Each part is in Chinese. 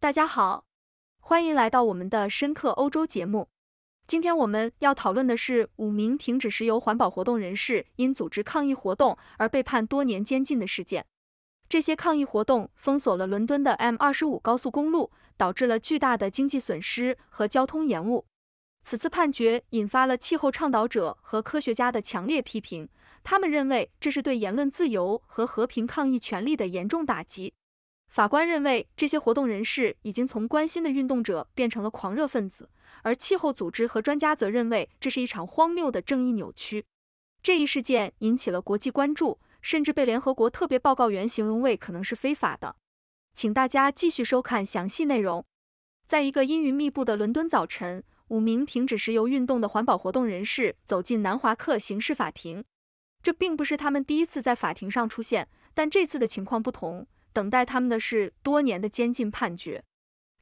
大家好，欢迎来到我们的深刻欧洲节目。今天我们要讨论的是五名停止石油环保活动人士因组织抗议活动而被判多年监禁的事件。这些抗议活动封锁了伦敦的 M25 高速公路，导致了巨大的经济损失和交通延误。此次判决引发了气候倡导者和科学家的强烈批评，他们认为这是对言论自由和和平抗议权利的严重打击。法官认为，这些活动人士已经从关心的运动者变成了狂热分子，而气候组织和专家则认为这是一场荒谬的正义扭曲。这一事件引起了国际关注，甚至被联合国特别报告员形容为可能是非法的。请大家继续收看详细内容。在一个阴云密布的伦敦早晨，五名停止石油运动的环保活动人士走进南华克刑事法庭。这并不是他们第一次在法庭上出现，但这次的情况不同。等待他们的是多年的监禁判决。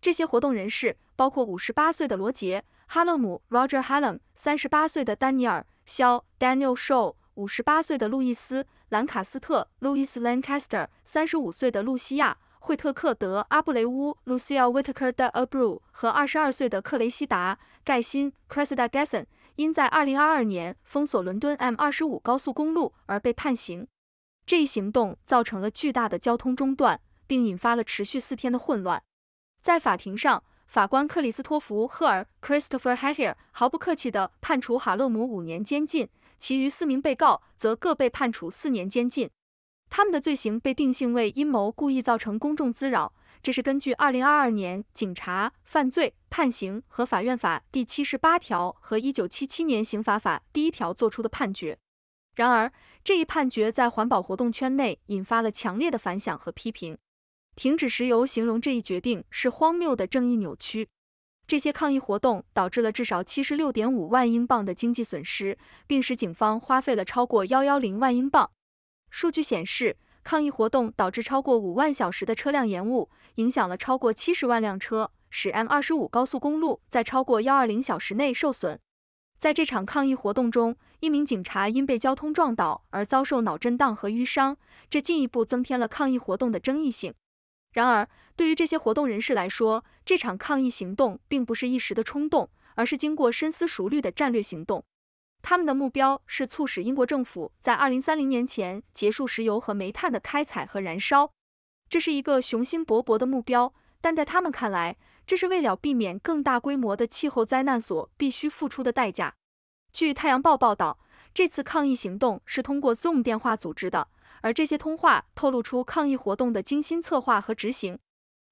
这些活动人士包括五十八岁的罗杰·哈勒姆 （Roger Hallam）、三十八岁的丹尼尔·肖 （Daniel Shaw）、五十八岁的路易斯·兰卡斯特 （Louis Lancaster）、三十五岁的露西亚·惠特克德·阿布雷乌 （Lucia Whitaker de Abreu） 和二十二岁的克雷西达·盖辛 （Cresida s g e t h i n 因在二零二二年封锁伦敦 M 二十五高速公路而被判刑。这一行动造成了巨大的交通中断，并引发了持续四天的混乱。在法庭上，法官克里斯托弗·赫尔 （Christopher Hether） 毫不客气地判处哈勒姆五年监禁，其余四名被告则各被判处四年监禁。他们的罪行被定性为阴谋故意造成公众滋扰，这是根据《二零二二年警察犯罪判刑和法院法》第七十八条和《一九七七年刑法法》第一条作出的判决。然而，这一判决在环保活动圈内引发了强烈的反响和批评。停止石油形容这一决定是荒谬的正义扭曲。这些抗议活动导致了至少七十六点五万英镑的经济损失，并使警方花费了超过幺幺零万英镑。数据显示，抗议活动导致超过五万小时的车辆延误，影响了超过七十万辆车，使 M 二十五高速公路在超过幺二零小时内受损。在这场抗议活动中，一名警察因被交通撞倒而遭受脑震荡和淤伤，这进一步增添了抗议活动的争议性。然而，对于这些活动人士来说，这场抗议行动并不是一时的冲动，而是经过深思熟虑的战略行动。他们的目标是促使英国政府在二零三零年前结束石油和煤炭的开采和燃烧，这是一个雄心勃勃的目标，但在他们看来，这是为了避免更大规模的气候灾难所必须付出的代价。据《太阳报》报道，这次抗议行动是通过 Zoom 电话组织的，而这些通话透露出抗议活动的精心策划和执行。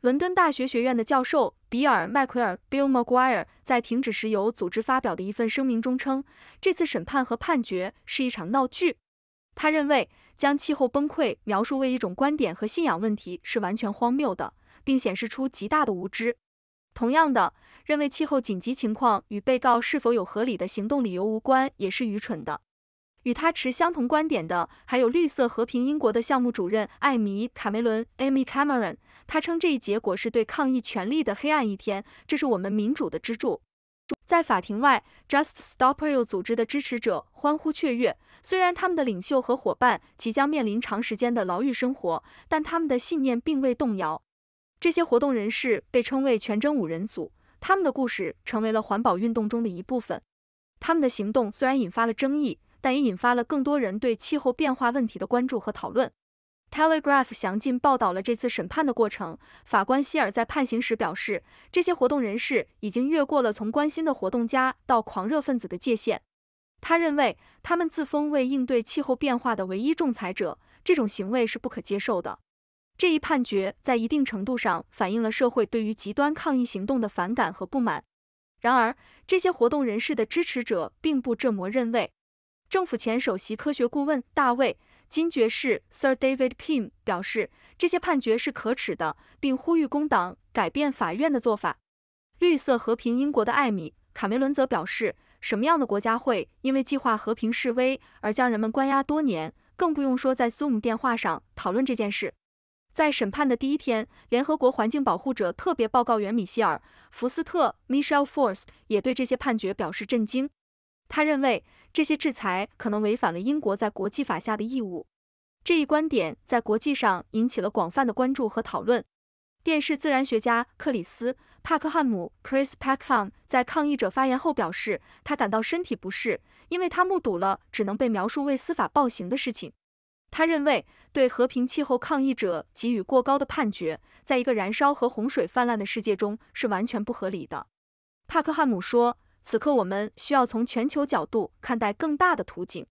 伦敦大学学院的教授比尔·麦奎尔 （Bill McGuire） 在停止石油组织发表的一份声明中称，这次审判和判决是一场闹剧。他认为，将气候崩溃描述为一种观点和信仰问题是完全荒谬的，并显示出极大的无知。同样的，认为气候紧急情况与被告是否有合理的行动理由无关，也是愚蠢的。与他持相同观点的还有绿色和平英国的项目主任艾米·卡梅伦 （Amy Cameron）。他称这一结果是对抗议权利的黑暗一天，这是我们民主的支柱。在法庭外，Just Stop Oil 组织的支持者欢呼雀跃，虽然他们的领袖和伙伴即将面临长时间的牢狱生活，但他们的信念并未动摇。这些活动人士被称为“全真五人组”。他们的故事成为了环保运动中的一部分。他们的行动虽然引发了争议，但也引发了更多人对气候变化问题的关注和讨论。《Telegraph》详尽报道了这次审判的过程。法官希尔在判刑时表示，这些活动人士已经越过了从关心的活动家到狂热分子的界限。他认为，他们自封为应对气候变化的唯一仲裁者，这种行为是不可接受的。这一判决在一定程度上反映了社会对于极端抗议行动的反感和不满。然而，这些活动人士的支持者并不这么认为。政府前首席科学顾问大卫金爵士 Sir David k i m 表示，这些判决是可耻的，并呼吁工党改变法院的做法。绿色和平英国的艾米卡梅伦则表示，什么样的国家会因为计划和平示威而将人们关押多年？更不用说在 Zoom 电话上讨论这件事。在审判的第一天，联合国环境保护者特别报告员米歇尔·福斯特 （Michelle Forst） 也对这些判决表示震惊。他认为，这些制裁可能违反了英国在国际法下的义务。这一观点在国际上引起了广泛的关注和讨论。电视自然学家克里斯·帕克汉姆 （Chris Packham） 在抗议者发言后表示，他感到身体不适，因为他目睹了只能被描述为司法暴行的事情。他认为，对和平气候抗议者给予过高的判决，在一个燃烧和洪水泛滥的世界中是完全不合理的。帕克汉姆说：“此刻，我们需要从全球角度看待更大的图景，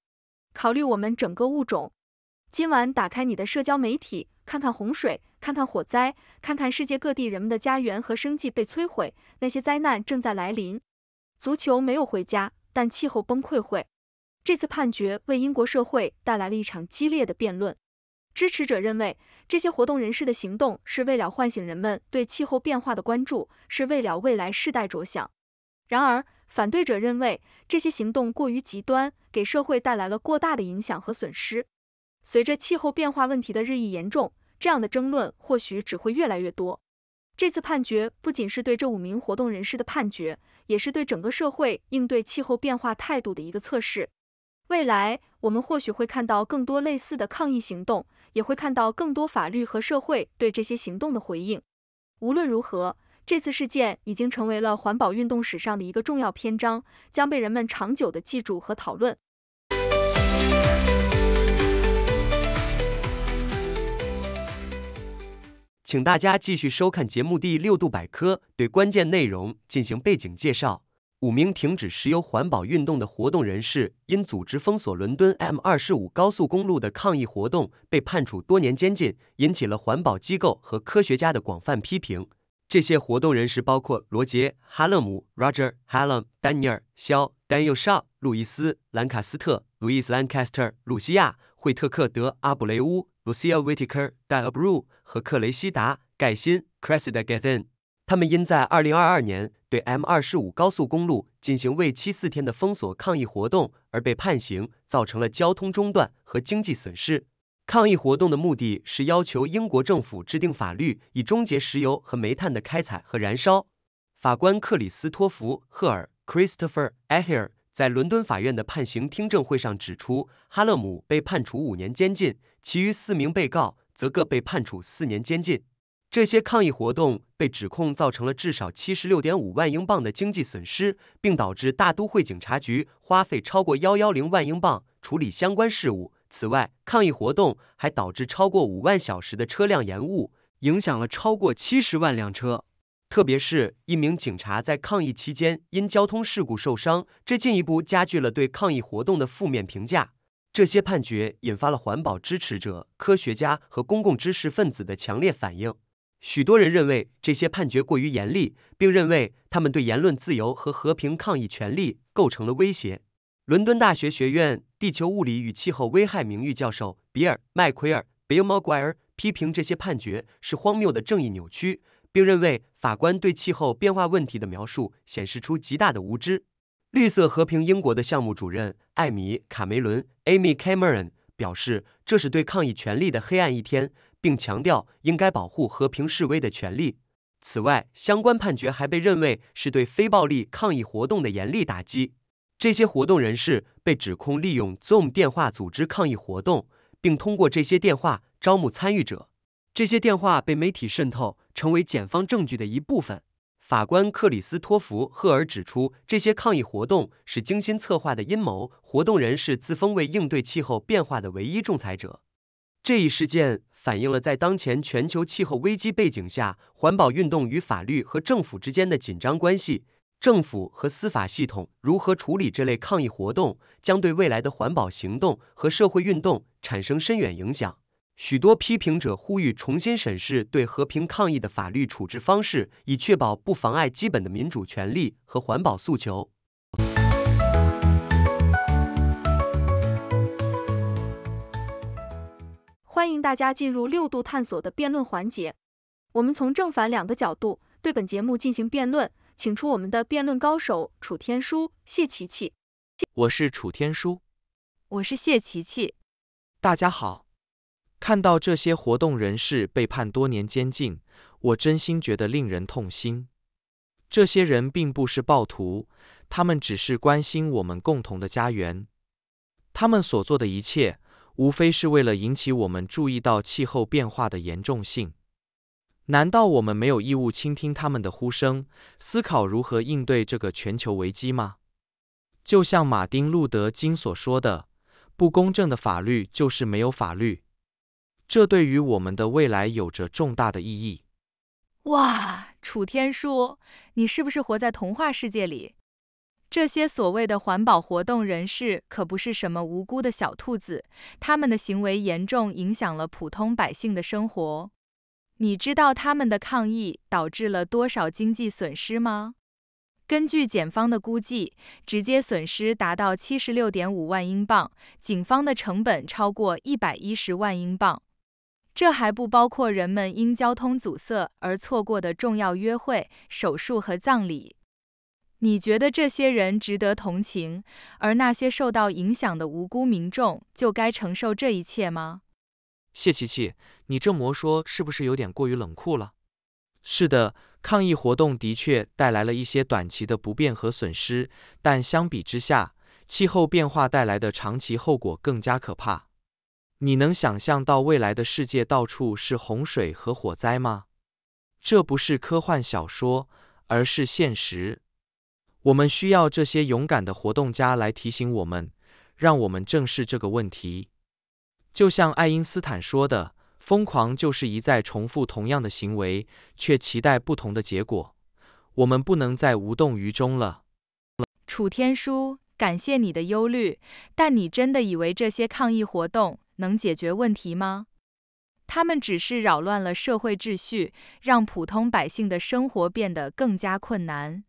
考虑我们整个物种。今晚打开你的社交媒体，看看洪水，看看火灾，看看世界各地人们的家园和生计被摧毁，那些灾难正在来临。足球没有回家，但气候崩溃会。”这次判决为英国社会带来了一场激烈的辩论。支持者认为，这些活动人士的行动是为了唤醒人们对气候变化的关注，是为了未来世代着想。然而，反对者认为这些行动过于极端，给社会带来了过大的影响和损失。随着气候变化问题的日益严重，这样的争论或许只会越来越多。这次判决不仅是对这五名活动人士的判决，也是对整个社会应对气候变化态度的一个测试。未来，我们或许会看到更多类似的抗议行动，也会看到更多法律和社会对这些行动的回应。无论如何，这次事件已经成为了环保运动史上的一个重要篇章，将被人们长久的记住和讨论。请大家继续收看节目第六度百科，对关键内容进行背景介绍。五名停止石油环保运动的活动人士因组织封锁伦敦 M25 高速公路的抗议活动，被判处多年监禁，引起了环保机构和科学家的广泛批评。这些活动人士包括罗杰·哈勒姆 （Roger Hallam）、丹尼尔·肖 （Daniel Shaw）、路易斯·兰卡斯特 （Louis Lancaster）、西亚·惠特克德·阿布雷乌 （Lucia Whitaker de a b r u 和克雷西达·盖辛 （Cressida Gethin）。他们因在2022年对 M25 高速公路进行为期四天的封锁抗议活动而被判刑，造成了交通中断和经济损失。抗议活动的目的是要求英国政府制定法律以终结石油和煤炭的开采和燃烧。法官克里斯托弗·赫尔 （Christopher Earle） 在伦敦法院的判刑听证会上指出，哈勒姆被判处五年监禁，其余四名被告则各被判处四年监禁。这些抗议活动被指控造成了至少七十六点五万英镑的经济损失，并导致大都会警察局花费超过幺幺零万英镑处理相关事务。此外，抗议活动还导致超过五万小时的车辆延误，影响了超过七十万辆车。特别是，一名警察在抗议期间因交通事故受伤，这进一步加剧了对抗议活动的负面评价。这些判决引发了环保支持者、科学家和公共知识分子的强烈反应。许多人认为这些判决过于严厉，并认为他们对言论自由和和平抗议权利构成了威胁。伦敦大学学院地球物理与气候危害名誉教授比尔·麦奎尔 （Bill McGuire） 批评这些判决是荒谬的正义扭曲，并认为法官对气候变化问题的描述显示出极大的无知。绿色和平英国的项目主任艾米·卡梅伦 （Amy Cameron） 表示，这是对抗议权利的黑暗一天。并强调应该保护和平示威的权利。此外，相关判决还被认为是对非暴力抗议活动的严厉打击。这些活动人士被指控利用 Zoom 电话组织抗议活动，并通过这些电话招募参与者。这些电话被媒体渗透，成为检方证据的一部分。法官克里斯托弗·赫尔指出，这些抗议活动是精心策划的阴谋。活动人士自封为应对气候变化的唯一仲裁者。这一事件反映了在当前全球气候危机背景下，环保运动与法律和政府之间的紧张关系。政府和司法系统如何处理这类抗议活动，将对未来的环保行动和社会运动产生深远影响。许多批评者呼吁重新审视对和平抗议的法律处置方式，以确保不妨碍基本的民主权利和环保诉求。欢迎大家进入六度探索的辩论环节，我们从正反两个角度对本节目进行辩论，请出我们的辩论高手楚天舒、谢琪琪。我是楚天舒。我是谢琪琪。大家好，看到这些活动人士被判多年监禁，我真心觉得令人痛心。这些人并不是暴徒，他们只是关心我们共同的家园。他们所做的一切。无非是为了引起我们注意到气候变化的严重性。难道我们没有义务倾听他们的呼声，思考如何应对这个全球危机吗？就像马丁·路德·金所说的：“不公正的法律就是没有法律。”这对于我们的未来有着重大的意义。哇，楚天舒，你是不是活在童话世界里？这些所谓的环保活动人士可不是什么无辜的小兔子，他们的行为严重影响了普通百姓的生活。你知道他们的抗议导致了多少经济损失吗？根据检方的估计，直接损失达到76.5万英镑，警方的成本超过110万英镑。这还不包括人们因交通阻塞而错过的重要约会、手术和葬礼。你觉得这些人值得同情，而那些受到影响的无辜民众就该承受这一切吗？谢琪琪，你这么说是不是有点过于冷酷了？是的，抗议活动的确带来了一些短期的不便和损失，但相比之下，气候变化带来的长期后果更加可怕。你能想象到未来的世界到处是洪水和火灾吗？这不是科幻小说，而是现实。我们需要这些勇敢的活动家来提醒我们，让我们正视这个问题。就像爱因斯坦说的：“疯狂就是一再重复同样的行为，却期待不同的结果。”我们不能再无动于衷了。楚天舒，感谢你的忧虑，但你真的以为这些抗议活动能解决问题吗？他们只是扰乱了社会秩序，让普通百姓的生活变得更加困难。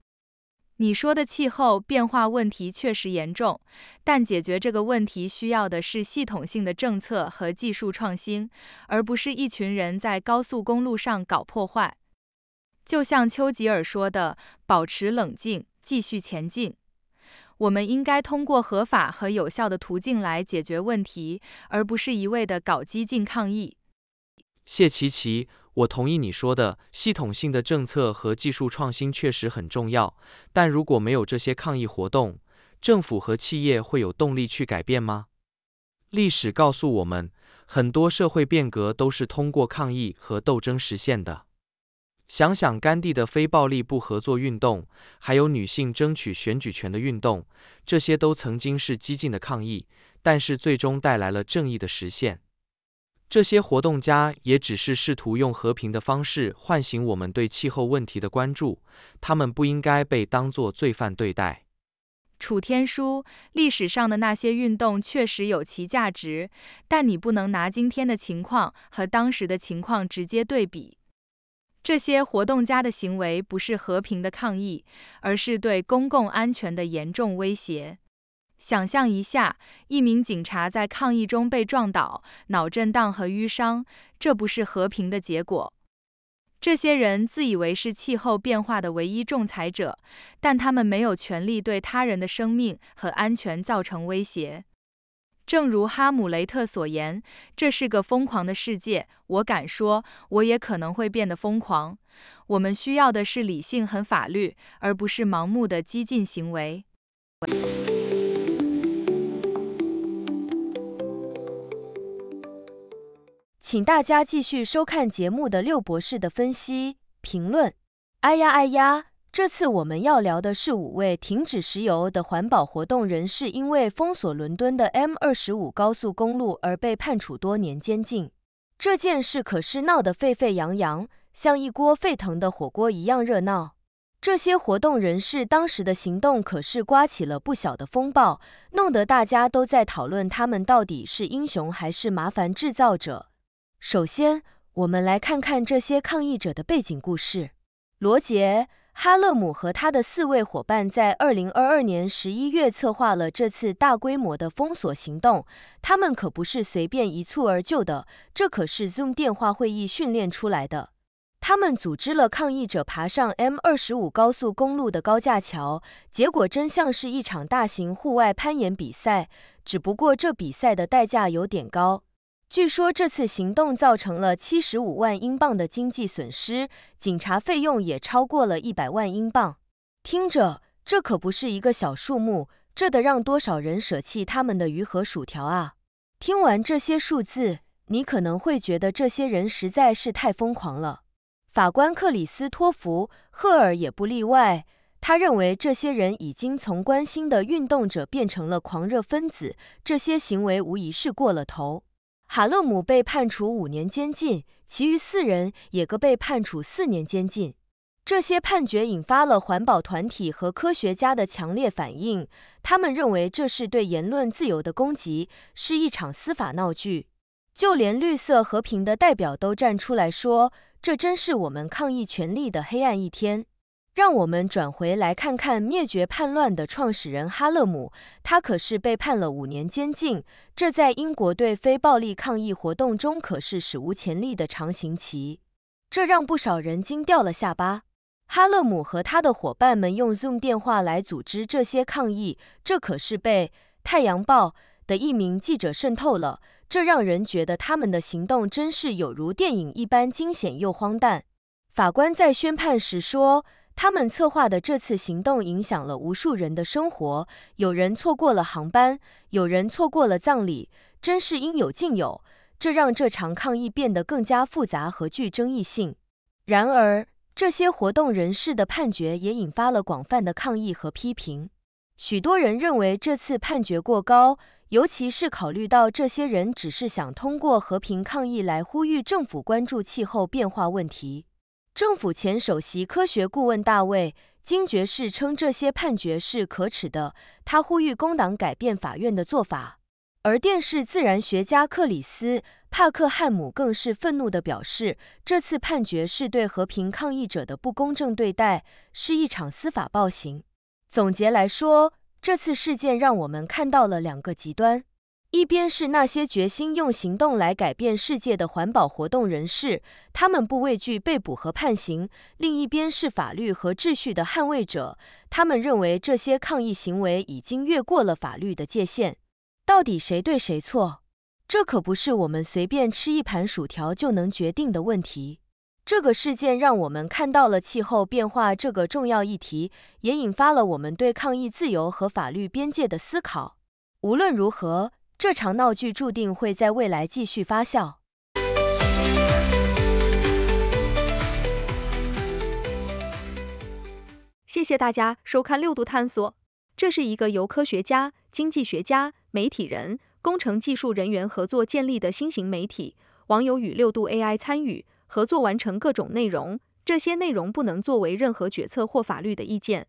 你说的气候变化问题确实严重，但解决这个问题需要的是系统性的政策和技术创新，而不是一群人在高速公路上搞破坏。就像丘吉尔说的：“保持冷静，继续前进。”我们应该通过合法和有效的途径来解决问题，而不是一味的搞激进抗议。谢奇奇。我同意你说的，系统性的政策和技术创新确实很重要。但如果没有这些抗议活动，政府和企业会有动力去改变吗？历史告诉我们，很多社会变革都是通过抗议和斗争实现的。想想甘地的非暴力不合作运动，还有女性争取选举权的运动，这些都曾经是激进的抗议，但是最终带来了正义的实现。这些活动家也只是试图用和平的方式唤醒我们对气候问题的关注，他们不应该被当作罪犯对待。楚天舒，历史上的那些运动确实有其价值，但你不能拿今天的情况和当时的情况直接对比。这些活动家的行为不是和平的抗议，而是对公共安全的严重威胁。想象一下，一名警察在抗议中被撞倒，脑震荡和淤伤，这不是和平的结果。这些人自以为是气候变化的唯一仲裁者，但他们没有权利对他人的生命和安全造成威胁。正如哈姆雷特所言，这是个疯狂的世界。我敢说，我也可能会变得疯狂。我们需要的是理性和法律，而不是盲目的激进行为。请大家继续收看节目的六博士的分析评论。哎呀哎呀，这次我们要聊的是五位停止石油的环保活动人士因为封锁伦敦的 M25 高速公路而被判处多年监禁。这件事可是闹得沸沸扬扬，像一锅沸腾的火锅一样热闹。这些活动人士当时的行动可是刮起了不小的风暴，弄得大家都在讨论他们到底是英雄还是麻烦制造者。首先，我们来看看这些抗议者的背景故事。罗杰·哈勒姆和他的四位伙伴在2022年11月策划了这次大规模的封锁行动。他们可不是随便一蹴而就的，这可是 Zoom 电话会议训练出来的。他们组织了抗议者爬上 M25 高速公路的高架桥，结果真像是一场大型户外攀岩比赛，只不过这比赛的代价有点高。据说这次行动造成了七十五万英镑的经济损失，警察费用也超过了一百万英镑。听着，这可不是一个小数目，这得让多少人舍弃他们的鱼和薯条啊！听完这些数字，你可能会觉得这些人实在是太疯狂了。法官克里斯托弗·赫尔也不例外，他认为这些人已经从关心的运动者变成了狂热分子，这些行为无疑是过了头。哈勒姆被判处五年监禁，其余四人也各被判处四年监禁。这些判决引发了环保团体和科学家的强烈反应，他们认为这是对言论自由的攻击，是一场司法闹剧。就连绿色和平的代表都站出来说：“这真是我们抗议权利的黑暗一天。”让我们转回来看看灭绝叛乱的创始人哈勒姆，他可是被判了五年监禁，这在英国对非暴力抗议活动中可是史无前例的长刑期，这让不少人惊掉了下巴。哈勒姆和他的伙伴们用 Zoom 电话来组织这些抗议，这可是被《太阳报》的一名记者渗透了，这让人觉得他们的行动真是有如电影一般惊险又荒诞。法官在宣判时说。他们策划的这次行动影响了无数人的生活，有人错过了航班，有人错过了葬礼，真是应有尽有。这让这场抗议变得更加复杂和具争议性。然而，这些活动人士的判决也引发了广泛的抗议和批评。许多人认为这次判决过高，尤其是考虑到这些人只是想通过和平抗议来呼吁政府关注气候变化问题。政府前首席科学顾问大卫金爵士称这些判决是可耻的，他呼吁工党改变法院的做法。而电视自然学家克里斯帕克汉姆更是愤怒地表示，这次判决是对和平抗议者的不公正对待，是一场司法暴行。总结来说，这次事件让我们看到了两个极端。一边是那些决心用行动来改变世界的环保活动人士，他们不畏惧被捕和判刑；另一边是法律和秩序的捍卫者，他们认为这些抗议行为已经越过了法律的界限。到底谁对谁错？这可不是我们随便吃一盘薯条就能决定的问题。这个事件让我们看到了气候变化这个重要议题，也引发了我们对抗议自由和法律边界的思考。无论如何。这场闹剧注定会在未来继续发酵。谢谢大家收看六度探索。这是一个由科学家、经济学家、媒体人、工程技术人员合作建立的新型媒体。网友与六度 AI 参与合作完成各种内容，这些内容不能作为任何决策或法律的意见。